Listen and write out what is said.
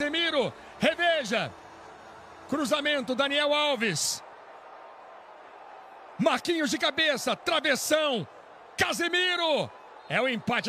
Casemiro, reveja. Cruzamento, Daniel Alves. Marquinhos de cabeça, travessão. Casemiro. É o empate.